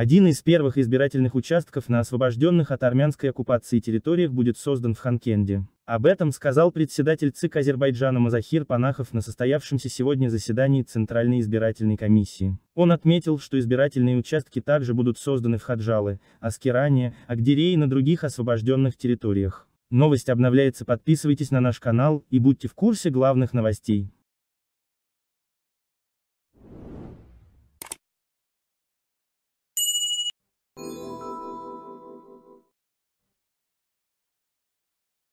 Один из первых избирательных участков на освобожденных от армянской оккупации территориях будет создан в Ханкенде. Об этом сказал председатель ЦИК Азербайджана Мазахир Панахов на состоявшемся сегодня заседании Центральной избирательной комиссии. Он отметил, что избирательные участки также будут созданы в Хаджалы, Аскеране, Агдере и на других освобожденных территориях. Новость обновляется подписывайтесь на наш канал и будьте в курсе главных новостей.